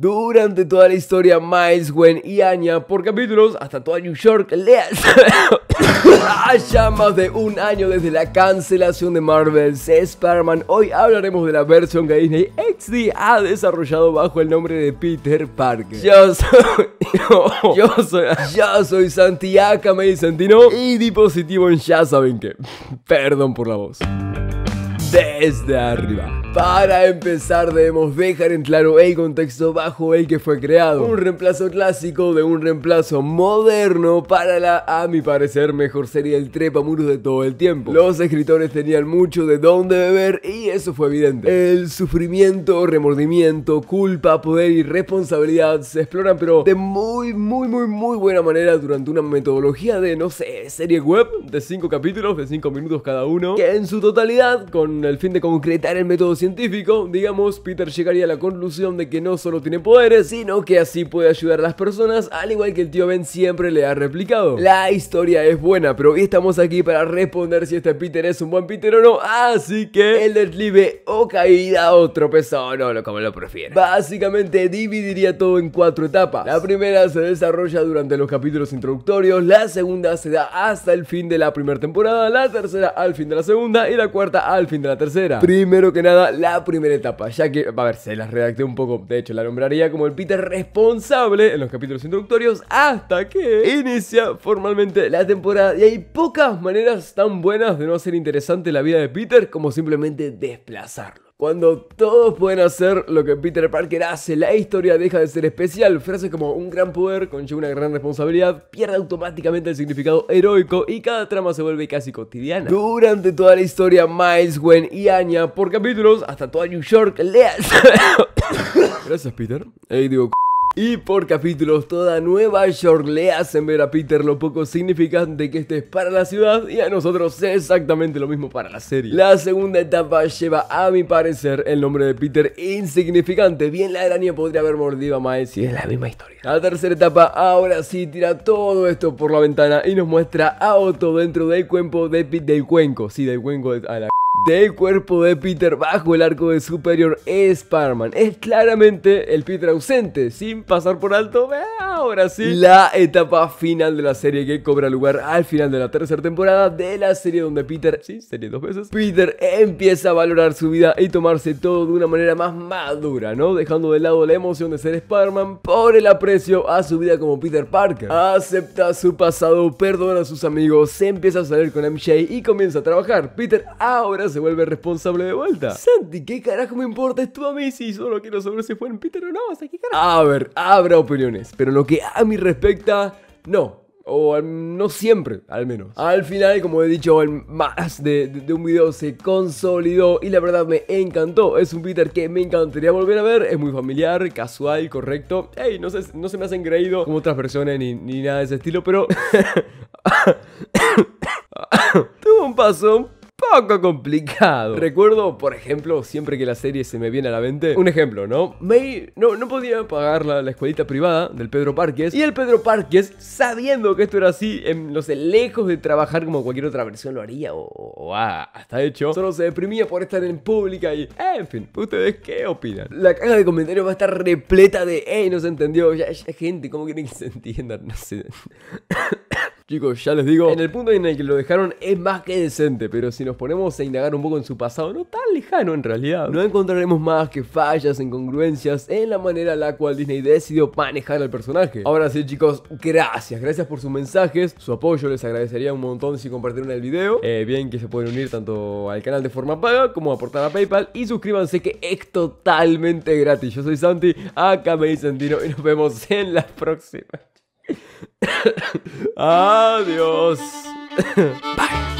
Durante toda la historia, Miles, Gwen y Anya, por capítulos hasta toda New York, leas. ya más de un año desde la cancelación de Marvel's Spider-Man, hoy hablaremos de la versión que Disney XD ha desarrollado bajo el nombre de Peter Parker. Yo soy. Yo, soy. Yo soy Santiago May y dispositivo en ya saben qué. Perdón por la voz desde arriba. Para empezar debemos dejar en claro el contexto bajo el que fue creado. Un reemplazo clásico de un reemplazo moderno para la, a mi parecer, mejor serie del trepamuros de todo el tiempo. Los escritores tenían mucho de dónde beber y eso fue evidente. El sufrimiento, remordimiento, culpa, poder y responsabilidad se exploran pero de muy, muy, muy, muy buena manera durante una metodología de, no sé, serie web de 5 capítulos de 5 minutos cada uno, que en su totalidad, con al fin de concretar el método científico, digamos, Peter llegaría a la conclusión de que no solo tiene poderes, sino que así puede ayudar a las personas, al igual que el tío Ben siempre le ha replicado. La historia es buena, pero hoy estamos aquí para responder si este Peter es un buen Peter o no, así que el deslive o caída o tropezón o no, como lo prefiera. Básicamente dividiría todo en cuatro etapas. La primera se desarrolla durante los capítulos introductorios, la segunda se da hasta el fin de la primera temporada, la tercera al fin de la segunda y la cuarta al fin de la la tercera. Primero que nada, la primera etapa, ya que, a ver, se las redacté un poco, de hecho, la nombraría como el Peter responsable en los capítulos introductorios hasta que inicia formalmente la temporada y hay pocas maneras tan buenas de no hacer interesante la vida de Peter como simplemente desplazarlo. Cuando todos pueden hacer lo que Peter Parker hace, la historia deja de ser especial. Frases como un gran poder conlleva una gran responsabilidad, pierde automáticamente el significado heroico y cada trama se vuelve casi cotidiana. Durante toda la historia, Miles, Gwen y Anya, por capítulos, hasta toda New York, leas. Gracias, Peter. Ey, digo, y por capítulos, toda Nueva York le hacen ver a Peter lo poco significante que este es para la ciudad y a nosotros exactamente lo mismo para la serie. La segunda etapa lleva, a mi parecer, el nombre de Peter insignificante. Bien, la araña podría haber mordido a Mae si es la misma historia. La tercera etapa, ahora sí, tira todo esto por la ventana y nos muestra a Otto dentro del cuenco de, del cuenco, sí, del cuenco de, a la del cuerpo de Peter bajo el arco de Superior Spider-Man. Es claramente el Peter ausente, sin pasar por alto. ¿ves? ahora sí. La etapa final de la serie que cobra lugar al final de la tercera temporada de la serie donde Peter, sí, serie dos veces, Peter empieza a valorar su vida y tomarse todo de una manera más madura, ¿no? Dejando de lado la emoción de ser Spider-Man por el aprecio a su vida como Peter Parker. Acepta su pasado, perdona a sus amigos, se empieza a salir con MJ y comienza a trabajar. Peter ahora se vuelve responsable de vuelta. Santi, ¿qué carajo me importa? tú a mí si solo quiero saber si fue en Peter o no. O sea, ¿qué carajo? A ver, habrá opiniones, pero lo que que a mi respecta, no. O no siempre, al menos. Al final, como he dicho en más de, un video, se consolidó y la verdad me encantó. Es un Peter que me encantaría volver a ver. Es muy familiar, casual, correcto. Ey, no, sé, no se me hacen creído como otras versiones ni nada de ese estilo, pero... Tuvo un paso poco complicado. Recuerdo, por ejemplo, siempre que la serie se me viene a la mente, un ejemplo, ¿no? May no, no podía pagar la, la escuelita privada del Pedro Parques y el Pedro Parques, sabiendo que esto era así, en, no lejos de trabajar como cualquier otra versión lo haría o, hasta hecho, solo se deprimía por estar en pública y, en fin, ¿ustedes qué opinan? La caja de comentarios va a estar repleta de, eh, no se entendió, ya, ya gente, ¿cómo quieren que se entiendan? No sé. Chicos, ya les digo, en el punto en el que lo dejaron es más que decente, pero si nos ponemos a indagar un poco en su pasado, no tan lejano en realidad, no encontraremos más que fallas incongruencias en la manera en la cual Disney decidió manejar al personaje. Ahora sí, chicos, gracias, gracias por sus mensajes, su apoyo, les agradecería un montón si compartieron el video. Eh, bien que se pueden unir tanto al canal de forma paga como aportar a PayPal y suscríbanse que es totalmente gratis. Yo soy Santi, acá me dicen Dino y nos vemos en la próxima. Adiós. Bye.